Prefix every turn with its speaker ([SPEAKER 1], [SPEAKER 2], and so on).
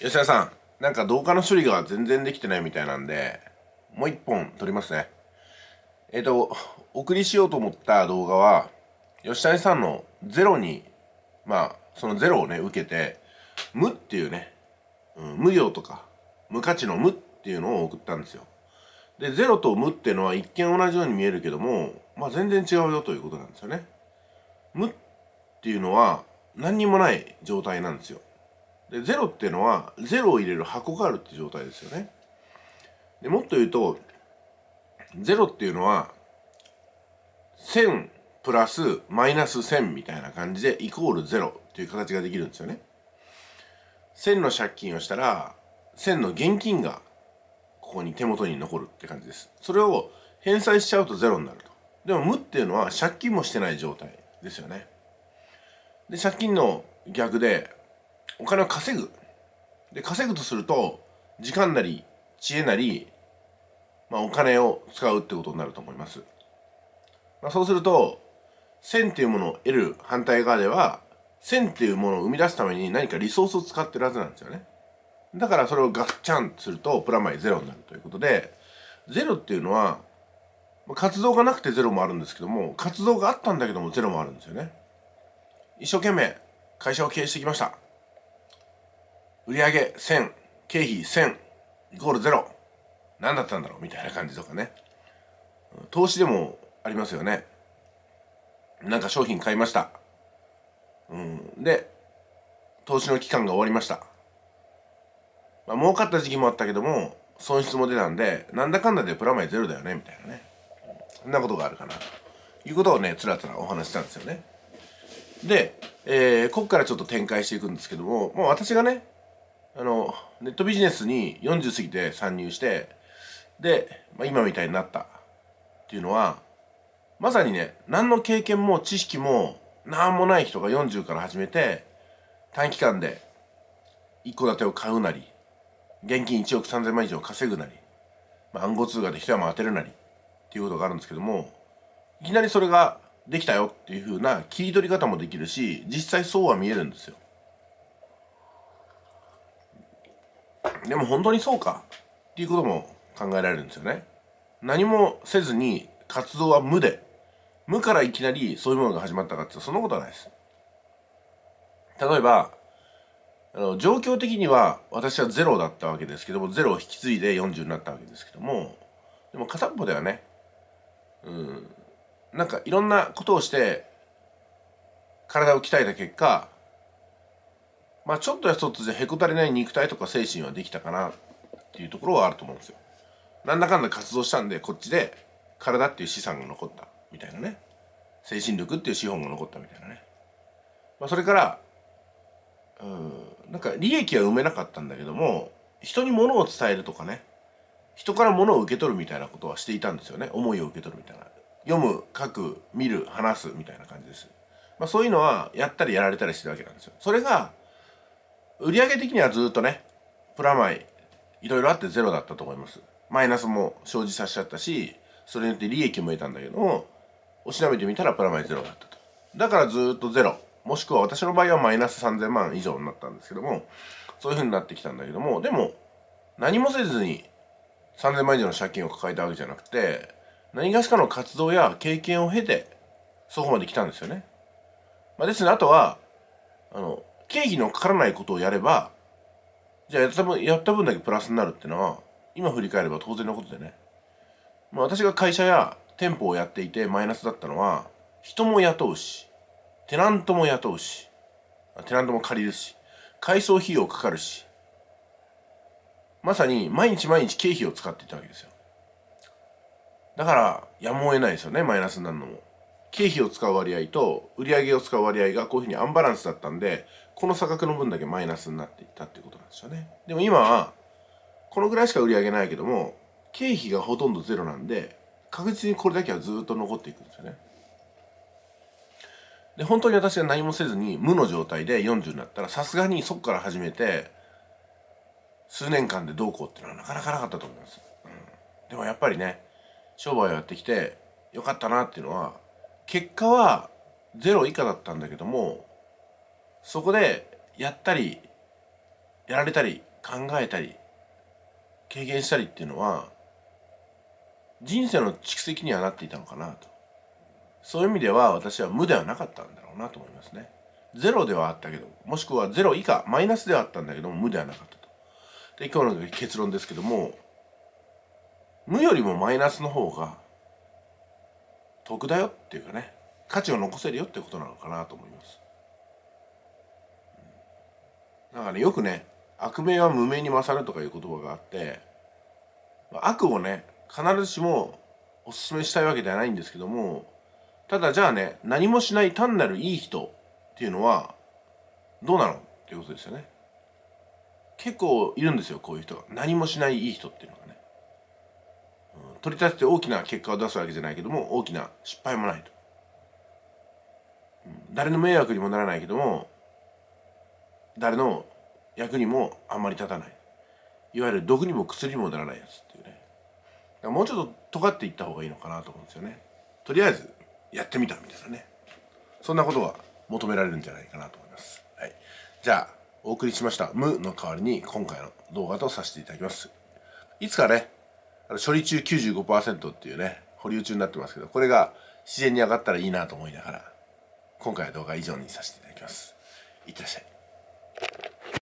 [SPEAKER 1] 吉田さんなんか動画の処理が全然できてないみたいなんでもう一本撮りますねえっ、ー、とお送りしようと思った動画は吉谷さんのゼロにまあそのゼロをね受けて無っていうね、うん、無料とか無価値の無っていうのを送ったんですよでゼロと無っていうのは一見同じように見えるけどもまあ全然違うよということなんですよね無っていうのは何にもない状態なんですよで0っていうのは0を入れる箱があるって状態ですよねでもっと言うと0っていうのは1000プラスマイナス1000みたいな感じでイコール0っていう形ができるんですよね1000の借金をしたら1000の現金がここに手元に残るって感じですそれを返済しちゃうと0になるとでも無っていうのは借金もしてない状態ですよねで借金の逆でお金を稼ぐで稼ぐとすると時間なり知恵なり、まあ、お金を使うってことになると思います、まあ、そうすると線っていうものを得る反対側では線っていうものを生み出すために何かリソースを使ってるはずなんですよねだからそれをガッチャンするとプラマイゼロになるということでゼロっていうのは活動がなくてゼロもあるんですけども活動があったんだけどもゼロもあるんですよね一生懸命会社を経営してきました売上1000、経費1000、イコール0。何だったんだろうみたいな感じとかね。投資でもありますよね。なんか商品買いました。うん。で、投資の期間が終わりました。まあ、儲かった時期もあったけども、損失も出たんで、なんだかんだでプラマイゼロだよね、みたいなね。そんなことがあるかな、ということをね、つらつらお話したんですよね。で、えー、ここからちょっと展開していくんですけども、もう私がね、あのネットビジネスに40過ぎて参入してで、まあ、今みたいになったっていうのはまさにね何の経験も知識も何もない人が40から始めて短期間で一戸建てを買うなり現金1億3,000万以上稼ぐなり、まあ、暗号通貨で一山当てるなりっていうことがあるんですけどもいきなりそれができたよっていうふうな切り取り方もできるし実際そうは見えるんですよ。でも本当にそうかっていうことも考えられるんですよね何もせずに活動は無で無からいきなりそういうものが始まったかってそんなことはないです例えばあの状況的には私はゼロだったわけですけどもゼロを引き継いで40になったわけですけどもでも片っぽではねうんなんかいろんなことをして体を鍛えた結果まあ、ちょっとやそっとじゃへこたれない肉体とか精神はできたかなっていうところはあると思うんですよ。なんだかんだ活動したんでこっちで体っていう資産が残ったみたいなね精神力っていう資本が残ったみたいなね、まあ、それからうんなんか利益は埋めなかったんだけども人に物を伝えるとかね人から物を受け取るみたいなことはしていたんですよね思いを受け取るみたいな読む書く見る話すみたいな感じです、まあ、そういうのはやったりやられたりしてるわけなんですよそれが売上的にはずっとね、プラマイ、いろいろあってゼロだったと思います。マイナスも生じさせちゃったし、それによって利益も得たんだけども、お調べてみたらプラマイゼロだったと。だからずっとゼロ。もしくは私の場合はマイナス3000万以上になったんですけども、そういう風になってきたんだけども、でも、何もせずに3000万以上の借金を抱えたわけじゃなくて、何がしかの活動や経験を経て、そこまで来たんですよね。まあ、ですね、あとは、あの、経費のかからないことをやれば、じゃあやった分、やった分だけプラスになるってのは、今振り返れば当然のことでね。まあ私が会社や店舗をやっていてマイナスだったのは、人も雇うし、テナントも雇うし、テナントも借りるし、改装費用かかるし、まさに毎日毎日経費を使っていたわけですよ。だから、やむを得ないですよね、マイナスになるのも。経費を使う割合と売上を使う割合がこういうふうにアンバランスだったんでこの差額の分だけマイナスになっていったっていうことなんですよねでも今はこのぐらいしか売り上げないけども経費がほとんどゼロなんで確実にこれだけはずっと残っていくんですよねで本当に私が何もせずに無の状態で40になったらさすがにそこから始めて数年間でどうこうっていうのはなかなかなかったと思います、うん、でもやっぱりね商売をやってきてよかったなっていうのは結果はゼロ以下だったんだけどもそこでやったりやられたり考えたり経験したりっていうのは人生の蓄積にはなっていたのかなとそういう意味では私は無ではなかったんだろうなと思いますねゼロではあったけどもしくはゼロ以下マイナスではあったんだけども無ではなかったとで今日の結論ですけども無よりもマイナスの方が得だよっていうかね価値を残せるよってことなのかなと思います。だからねよくね悪名は無名に勝るとかいう言葉があって悪をね必ずしもおすすめしたいわけではないんですけどもただじゃあね何もしない単なるいい人っていうのはどうなのっていうことですよね結構いるんですよこういう人が何もしないいい人っていうのがね取り立てて大きな結果を出すわけじゃないけども大きな失敗もないと誰の迷惑にもならないけども誰の役にもあんまり立たないいわゆる毒にも薬にもならないやつっていうねもうちょっと尖っていった方がいいのかなと思うんですよねとりあえずやってみたみたいなねそんなことが求められるんじゃないかなと思います、はい、じゃあお送りしました「無」の代わりに今回の動画とさせていただきますいつかね処理中95%っていうね保留中になってますけどこれが自然に上がったらいいなと思いながら今回は動画以上にさせていただきますいってらっしゃい